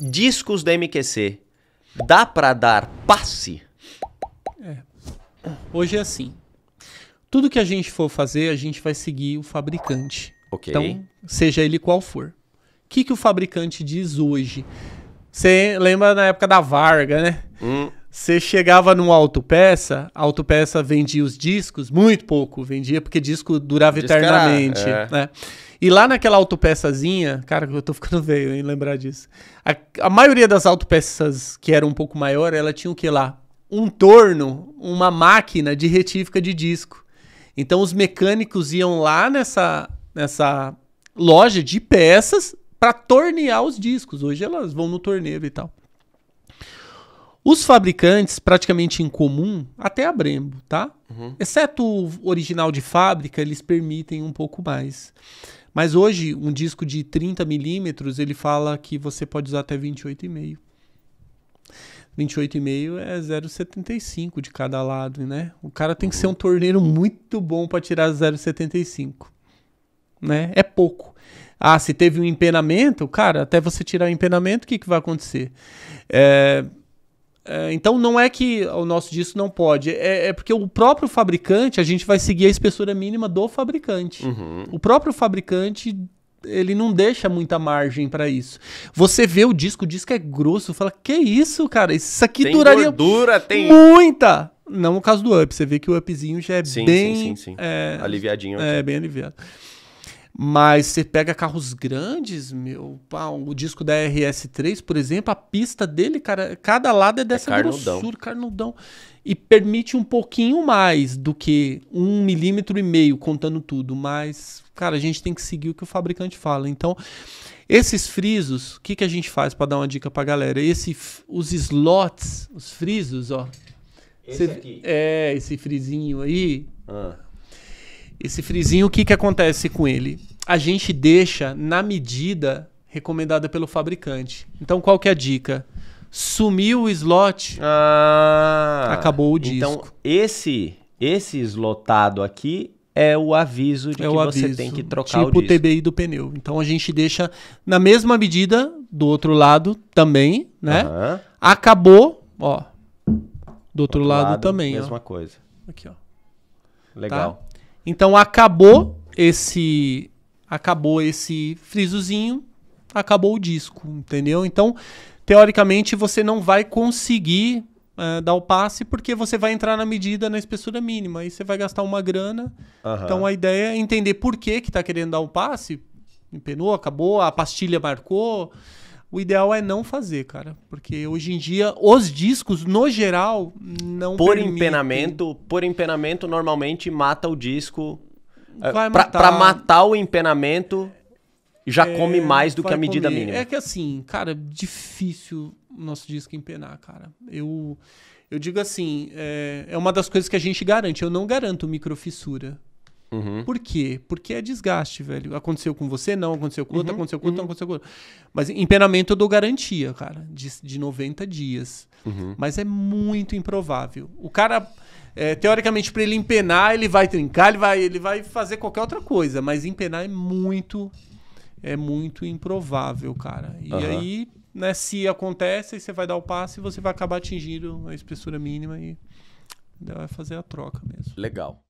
discos da MQC, dá para dar passe? É. Hoje é assim. Tudo que a gente for fazer, a gente vai seguir o fabricante. Ok. Então, seja ele qual for. O que, que o fabricante diz hoje? Você lembra na época da Varga, né? Hum. Você chegava num autopeça, a autopeça vendia os discos, muito pouco vendia, porque disco durava eternamente. É. Né? E lá naquela autopeçazinha, cara, eu tô ficando velho em lembrar disso. A, a maioria das autopeças que era um pouco maior, ela tinha o que lá? Um torno, uma máquina de retífica de disco. Então os mecânicos iam lá nessa, nessa loja de peças para tornear os discos. Hoje elas vão no torneiro e tal. Os fabricantes, praticamente em comum até a Brembo, tá? Uhum. Exceto o original de fábrica, eles permitem um pouco mais. Mas hoje, um disco de 30 milímetros, ele fala que você pode usar até 28,5. 28,5 é 0,75 de cada lado, né? O cara tem que ser um uhum. torneiro muito bom para tirar 0,75, né? É pouco. Ah, se teve um empenamento, cara, até você tirar o empenamento, o que, que vai acontecer? É, é, então não é que o nosso disco não pode, é, é, porque o próprio fabricante, a gente vai seguir a espessura mínima do fabricante. Uhum. O próprio fabricante ele não deixa muita margem para isso. Você vê o disco, o disco é grosso, fala: "Que isso, cara? Isso aqui tem duraria gordura, tem muita". Não no caso do Up, você vê que o Upzinho já é sim, bem sim, sim, sim. É, aliviadinho. É, aqui. É, bem aliviado. Mas você pega carros grandes, meu, o disco da RS3, por exemplo, a pista dele, cara, cada lado é dessa é carnudão. grossura, carnudão. E permite um pouquinho mais do que um milímetro e meio, contando tudo. Mas, cara, a gente tem que seguir o que o fabricante fala. Então, esses frisos, o que, que a gente faz para dar uma dica pra galera? Esse, os slots, os frisos, ó. Esse cê, aqui. É, esse frisinho aí. Ah. Esse frisinho, o que, que acontece com ele? a gente deixa na medida recomendada pelo fabricante. Então, qual que é a dica? Sumiu o slot, ah, acabou o então disco. Então, esse, esse slotado aqui é o aviso de é que aviso, você tem que trocar tipo o disco. Tipo o TBI do pneu. Então, a gente deixa na mesma medida do outro lado também, né? Acabou, ó. Do outro, outro lado, lado, também. Mesma ó. coisa. Aqui, ó. Legal. Tá? Então, acabou esse acabou esse frisozinho, acabou o disco, entendeu? Então, teoricamente, você não vai conseguir uh, dar o passe porque você vai entrar na medida, na espessura mínima, aí você vai gastar uma grana. Uhum. Então, a ideia é entender por que que tá querendo dar o passe, empenou, acabou, a pastilha marcou. O ideal é não fazer, cara, porque hoje em dia os discos no geral não por permitem... empenamento, por empenamento normalmente mata o disco é, vai pra, matar. Pra matar o empenamento, já é, come mais do que a medida comer. mínima. É que assim, cara, é difícil o nosso disco empenar, cara. Eu, eu digo assim, é, é uma das coisas que a gente garante. Eu não garanto microfissura. Uhum. Por quê? Porque é desgaste, velho. Aconteceu com você, não aconteceu com outro, uhum. aconteceu com outro, uhum. não aconteceu com outro. Mas empenamento eu dou garantia, cara, de, de 90 dias. Uhum. Mas é muito improvável. O cara é, teoricamente, para ele empenar, ele vai trincar, ele vai, ele vai fazer qualquer outra coisa. Mas empenar é muito, é muito improvável, cara. E uhum. aí, né, se acontece, você vai dar o passe e você vai acabar atingindo a espessura mínima e ainda vai fazer a troca mesmo. Legal.